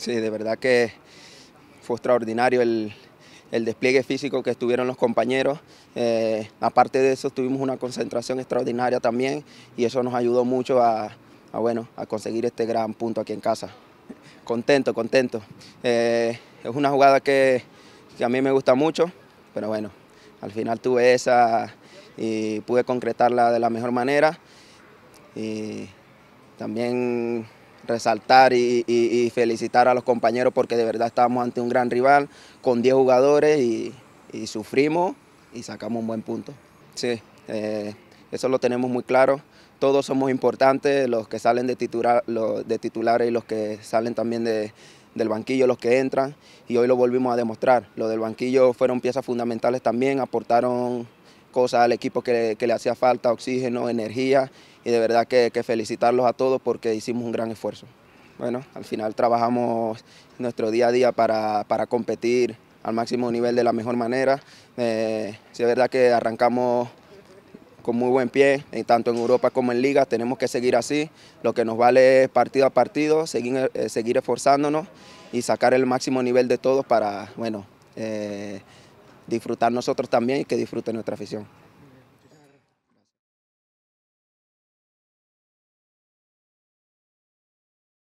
Sí, de verdad que fue extraordinario el, despliegue físico que estuvieron los compañeros. Eh, aparte de eso, tuvimos una concentración extraordinaria también y eso nos ayudó mucho a, bueno, a conseguir este gran punto aquí en casa. Contento, contento. Eh, es una jugada que, a mí me gusta mucho, pero bueno, al final tuve esa y pude concretarla de la mejor manera. Y también resaltar y, felicitar a los compañeros porque de verdad estábamos ante un gran rival con 10 jugadores y, sufrimos y sacamos un buen punto. Sí, eh, eso lo tenemos muy claro. Todos somos importantes, los que salen de, titular, de titulares y los que salen también de, del banquillo, los que entran. Y hoy lo volvimos a demostrar. Los del banquillo fueron piezas fundamentales también, aportaron cosas al equipo que, le hacía falta, oxígeno, energía y de verdad que, felicitarlos a todos porque hicimos un gran esfuerzo. Bueno, al final trabajamos nuestro día a día para, competir al máximo nivel de la mejor manera. Eh, si es verdad que arrancamos con muy buen pie, eh, tanto en Europa como en Liga, tenemos que seguir así. Lo que nos vale es partido a partido, seguir, eh, seguir esforzándonos y sacar el máximo nivel de todos para, bueno, disfrutar nosotros también y que disfrute nuestra afición.